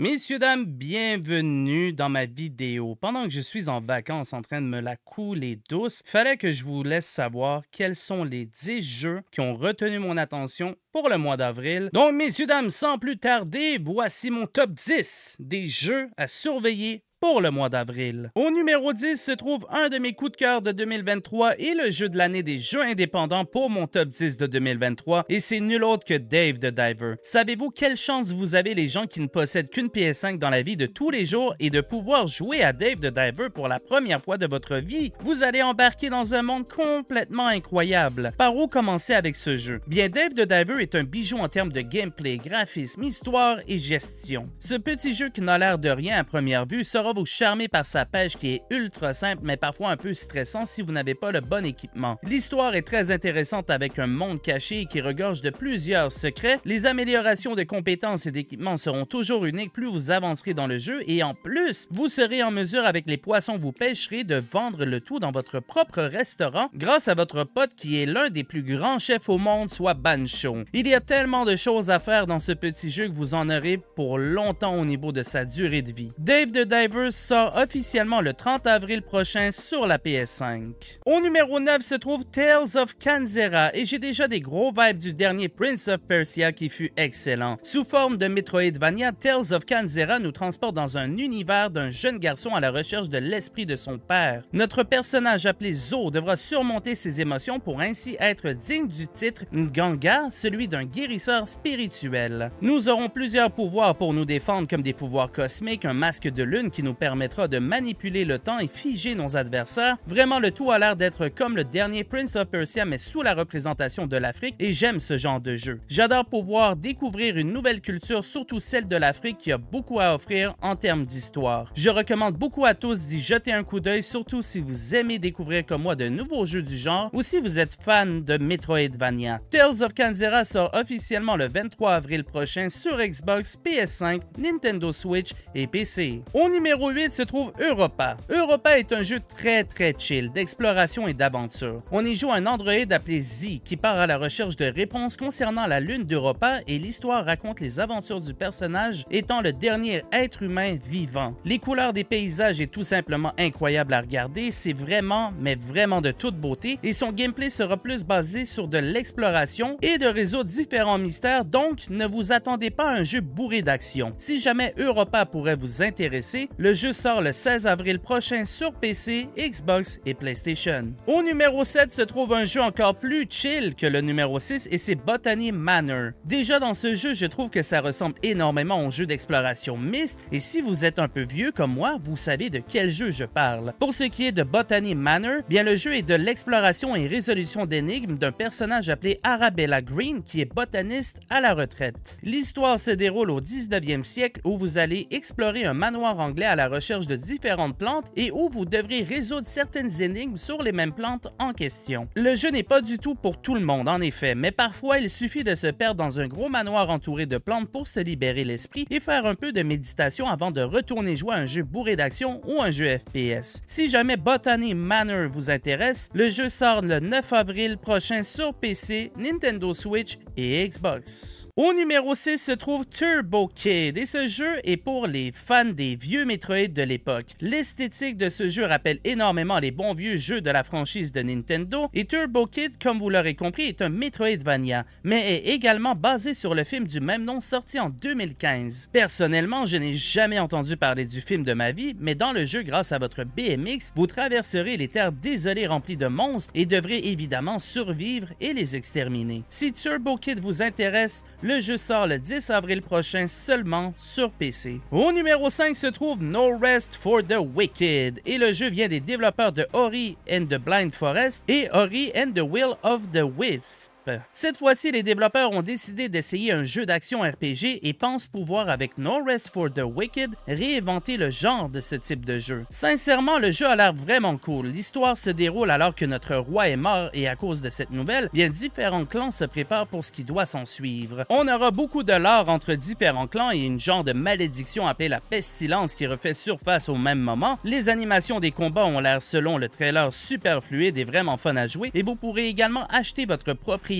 Messieurs, dames, bienvenue dans ma vidéo. Pendant que je suis en vacances en train de me la couler douce, fallait que je vous laisse savoir quels sont les 10 jeux qui ont retenu mon attention pour le mois d'avril. Donc, messieurs, dames, sans plus tarder, voici mon top 10 des jeux à surveiller pour le mois d'avril. Au numéro 10 se trouve un de mes coups de cœur de 2023 et le jeu de l'année des jeux indépendants pour mon top 10 de 2023 et c'est nul autre que Dave the Diver. Savez-vous quelle chance vous avez les gens qui ne possèdent qu'une PS5 dans la vie de tous les jours et de pouvoir jouer à Dave the Diver pour la première fois de votre vie? Vous allez embarquer dans un monde complètement incroyable. Par où commencer avec ce jeu? Bien, Dave the Diver est un bijou en termes de gameplay, graphisme, histoire et gestion. Ce petit jeu qui n'a l'air de rien à première vue sera vous charmer par sa pêche qui est ultra simple mais parfois un peu stressant si vous n'avez pas le bon équipement. L'histoire est très intéressante avec un monde caché qui regorge de plusieurs secrets. Les améliorations de compétences et d'équipements seront toujours uniques plus vous avancerez dans le jeu et en plus, vous serez en mesure avec les poissons que vous pêcherez de vendre le tout dans votre propre restaurant grâce à votre pote qui est l'un des plus grands chefs au monde, soit Bancho. Il y a tellement de choses à faire dans ce petit jeu que vous en aurez pour longtemps au niveau de sa durée de vie. Dave the Diver sort officiellement le 30 avril prochain sur la PS5. Au numéro 9 se trouve Tales of Kanzera et j'ai déjà des gros vibes du dernier Prince of Persia qui fut excellent. Sous forme de Metroidvania, Tales of Kanzera nous transporte dans un univers d'un jeune garçon à la recherche de l'esprit de son père. Notre personnage appelé Zo devra surmonter ses émotions pour ainsi être digne du titre Nganga, celui d'un guérisseur spirituel. Nous aurons plusieurs pouvoirs pour nous défendre comme des pouvoirs cosmiques, un masque de lune qui permettra de manipuler le temps et figer nos adversaires. Vraiment, le tout a l'air d'être comme le dernier Prince of Persia, mais sous la représentation de l'Afrique, et j'aime ce genre de jeu. J'adore pouvoir découvrir une nouvelle culture, surtout celle de l'Afrique qui a beaucoup à offrir en termes d'histoire. Je recommande beaucoup à tous d'y jeter un coup d'œil, surtout si vous aimez découvrir comme moi de nouveaux jeux du genre ou si vous êtes fan de Metroidvania. Tales of Kanzera sort officiellement le 23 avril prochain sur Xbox, PS5, Nintendo Switch et PC. Au numéro numéro 8 se trouve Europa. Europa est un jeu très très chill d'exploration et d'aventure. On y joue un androïde appelé Z qui part à la recherche de réponses concernant la lune d'Europa et l'histoire raconte les aventures du personnage étant le dernier être humain vivant. Les couleurs des paysages est tout simplement incroyable à regarder, c'est vraiment mais vraiment de toute beauté et son gameplay sera plus basé sur de l'exploration et de résoudre différents mystères donc ne vous attendez pas à un jeu bourré d'action. Si jamais Europa pourrait vous intéresser, le jeu sort le 16 avril prochain sur PC, Xbox et PlayStation. Au numéro 7 se trouve un jeu encore plus chill que le numéro 6 et c'est Botany Manor. Déjà dans ce jeu, je trouve que ça ressemble énormément au jeu d'exploration Myst et si vous êtes un peu vieux comme moi, vous savez de quel jeu je parle. Pour ce qui est de Botany Manor, bien le jeu est de l'exploration et résolution d'énigmes d'un personnage appelé Arabella Green qui est botaniste à la retraite. L'histoire se déroule au 19e siècle où vous allez explorer un manoir anglais à la recherche de différentes plantes et où vous devrez résoudre certaines énigmes sur les mêmes plantes en question. Le jeu n'est pas du tout pour tout le monde en effet, mais parfois il suffit de se perdre dans un gros manoir entouré de plantes pour se libérer l'esprit et faire un peu de méditation avant de retourner jouer à un jeu bourré d'action ou un jeu FPS. Si jamais Botany Manor vous intéresse, le jeu sort le 9 avril prochain sur PC, Nintendo Switch et Xbox. Au numéro 6 se trouve Turbo Kid et ce jeu est pour les fans des vieux Metroid de l'époque. L'esthétique de ce jeu rappelle énormément les bons vieux jeux de la franchise de Nintendo et Turbo Kid, comme vous l'aurez compris, est un Metroidvania, mais est également basé sur le film du même nom sorti en 2015. Personnellement, je n'ai jamais entendu parler du film de ma vie, mais dans le jeu, grâce à votre BMX, vous traverserez les terres désolées remplies de monstres et devrez évidemment survivre et les exterminer. Si Turbo Kid vous intéresse, le jeu sort le 10 avril prochain seulement sur PC. Au numéro 5 se trouve No Rest for the Wicked. Et le jeu vient des développeurs de Ori and the Blind Forest et Ori and the Will of the Wisps. Cette fois-ci, les développeurs ont décidé d'essayer un jeu d'action RPG et pensent pouvoir, avec No Rest for the Wicked, réinventer le genre de ce type de jeu. Sincèrement, le jeu a l'air vraiment cool. L'histoire se déroule alors que notre roi est mort et à cause de cette nouvelle, bien différents clans se préparent pour ce qui doit s'en suivre. On aura beaucoup de lore entre différents clans et une genre de malédiction appelée la pestilence qui refait surface au même moment. Les animations des combats ont l'air, selon le trailer, super fluide et vraiment fun à jouer et vous pourrez également acheter votre propre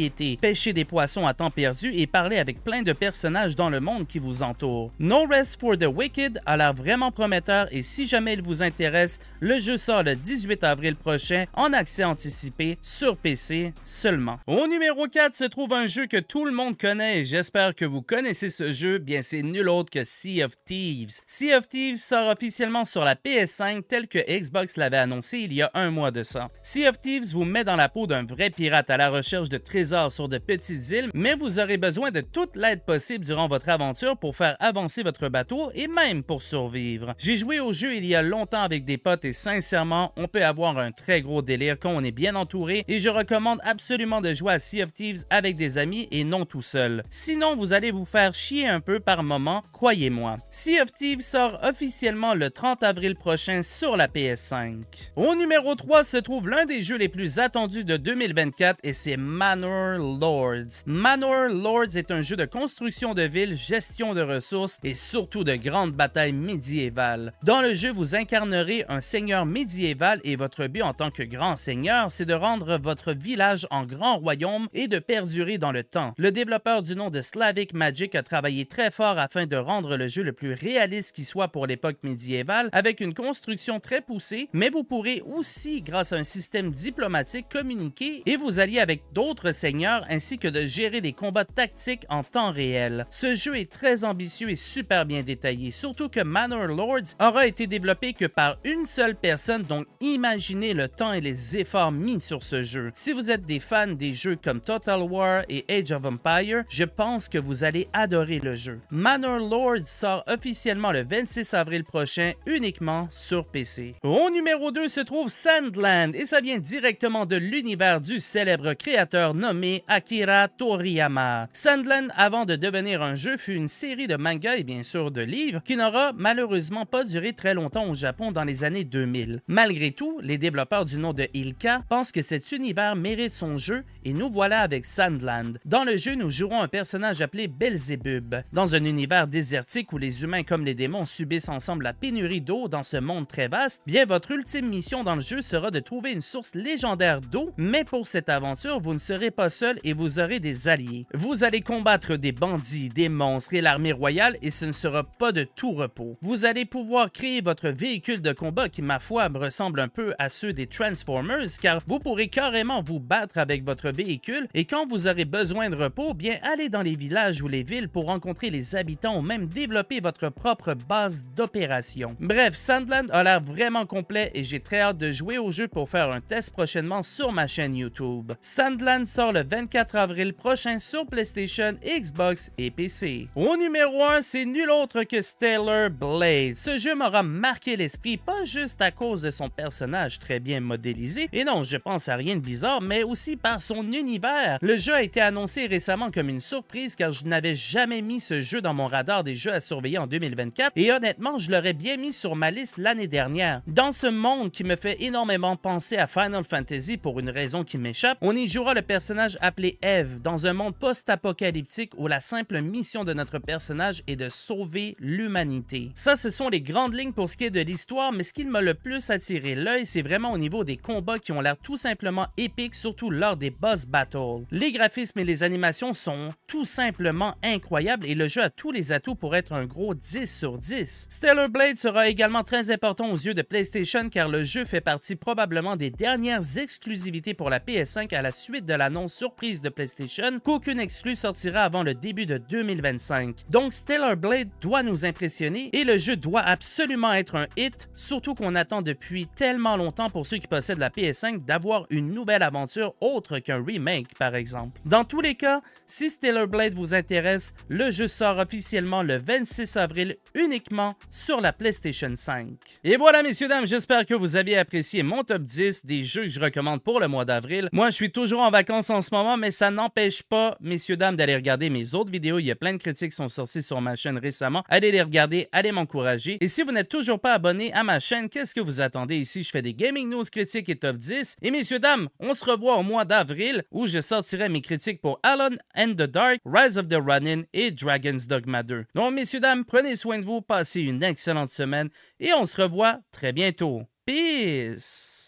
pêcher des poissons à temps perdu et parler avec plein de personnages dans le monde qui vous entoure. No Rest for the Wicked a l'air vraiment prometteur et si jamais il vous intéresse, le jeu sort le 18 avril prochain en accès anticipé sur PC seulement. Au numéro 4 se trouve un jeu que tout le monde connaît et j'espère que vous connaissez ce jeu, bien c'est nul autre que Sea of Thieves. Sea of Thieves sort officiellement sur la PS5 tel que Xbox l'avait annoncé il y a un mois de ça. Sea of Thieves vous met dans la peau d'un vrai pirate à la recherche de trésors sur de petites îles, mais vous aurez besoin de toute l'aide possible durant votre aventure pour faire avancer votre bateau et même pour survivre. J'ai joué au jeu il y a longtemps avec des potes et sincèrement, on peut avoir un très gros délire quand on est bien entouré et je recommande absolument de jouer à Sea of Thieves avec des amis et non tout seul. Sinon, vous allez vous faire chier un peu par moment, croyez-moi. Sea of Thieves sort officiellement le 30 avril prochain sur la PS5. Au numéro 3 se trouve l'un des jeux les plus attendus de 2024 et c'est Mano. Manor Lords. Manor Lords est un jeu de construction de villes, gestion de ressources et surtout de grandes batailles médiévales. Dans le jeu, vous incarnerez un seigneur médiéval et votre but en tant que grand seigneur, c'est de rendre votre village en grand royaume et de perdurer dans le temps. Le développeur du nom de Slavic Magic a travaillé très fort afin de rendre le jeu le plus réaliste qui soit pour l'époque médiévale avec une construction très poussée, mais vous pourrez aussi, grâce à un système diplomatique, communiquer et vous allier avec d'autres seigneur ainsi que de gérer des combats tactiques en temps réel. Ce jeu est très ambitieux et super bien détaillé, surtout que Manor Lords aura été développé que par une seule personne, donc imaginez le temps et les efforts mis sur ce jeu. Si vous êtes des fans des jeux comme Total War et Age of Empire, je pense que vous allez adorer le jeu. Manor Lords sort officiellement le 26 avril prochain uniquement sur PC. Au numéro 2 se trouve Sandland et ça vient directement de l'univers du célèbre créateur nommé Akira Toriyama. Sandland, avant de devenir un jeu, fut une série de mangas et bien sûr de livres qui n'aura malheureusement pas duré très longtemps au Japon dans les années 2000. Malgré tout, les développeurs du nom de Ilka pensent que cet univers mérite son jeu et nous voilà avec Sandland. Dans le jeu, nous jouerons un personnage appelé Belzebub, dans un univers désertique où les humains comme les démons subissent ensemble la pénurie d'eau dans ce monde très vaste, bien votre ultime mission dans le jeu sera de trouver une source légendaire d'eau, mais pour cette aventure, vous ne serez pas pas seul et vous aurez des alliés. Vous allez combattre des bandits, des monstres et l'armée royale et ce ne sera pas de tout repos. Vous allez pouvoir créer votre véhicule de combat qui, ma foi, ressemble un peu à ceux des Transformers car vous pourrez carrément vous battre avec votre véhicule et quand vous aurez besoin de repos, bien allez dans les villages ou les villes pour rencontrer les habitants ou même développer votre propre base d'opération. Bref, Sandland a l'air vraiment complet et j'ai très hâte de jouer au jeu pour faire un test prochainement sur ma chaîne YouTube. Sandland sort le 24 avril prochain sur PlayStation, Xbox et PC. Au numéro 1, c'est nul autre que Stellar Blade. Ce jeu m'aura marqué l'esprit, pas juste à cause de son personnage très bien modélisé, et non, je pense à rien de bizarre, mais aussi par son univers. Le jeu a été annoncé récemment comme une surprise car je n'avais jamais mis ce jeu dans mon radar des jeux à surveiller en 2024, et honnêtement, je l'aurais bien mis sur ma liste l'année dernière. Dans ce monde qui me fait énormément penser à Final Fantasy pour une raison qui m'échappe, on y jouera le personnage appelé Eve dans un monde post-apocalyptique où la simple mission de notre personnage est de sauver l'humanité. Ça, ce sont les grandes lignes pour ce qui est de l'histoire, mais ce qui m'a le plus attiré l'œil, c'est vraiment au niveau des combats qui ont l'air tout simplement épiques, surtout lors des boss battles. Les graphismes et les animations sont tout simplement incroyables et le jeu a tous les atouts pour être un gros 10 sur 10. Stellar Blade sera également très important aux yeux de PlayStation car le jeu fait partie probablement des dernières exclusivités pour la PS5 à la suite de l'annonce surprise de PlayStation qu'aucune exclue sortira avant le début de 2025. Donc Stellar Blade doit nous impressionner et le jeu doit absolument être un hit, surtout qu'on attend depuis tellement longtemps pour ceux qui possèdent la PS5 d'avoir une nouvelle aventure autre qu'un remake par exemple. Dans tous les cas, si Stellar Blade vous intéresse, le jeu sort officiellement le 26 avril uniquement sur la PlayStation 5. Et voilà messieurs dames, j'espère que vous avez apprécié mon top 10 des jeux que je recommande pour le mois d'avril. Moi je suis toujours en vacances en ce moment, mais ça n'empêche pas, messieurs, dames, d'aller regarder mes autres vidéos. Il y a plein de critiques qui sont sorties sur ma chaîne récemment. Allez les regarder, allez m'encourager. Et si vous n'êtes toujours pas abonné à ma chaîne, qu'est-ce que vous attendez ici? Je fais des gaming news critiques et top 10. Et messieurs, dames, on se revoit au mois d'avril où je sortirai mes critiques pour Alan and the Dark, Rise of the Running et Dragon's Dogma 2. Donc, messieurs, dames, prenez soin de vous, passez une excellente semaine et on se revoit très bientôt. Peace!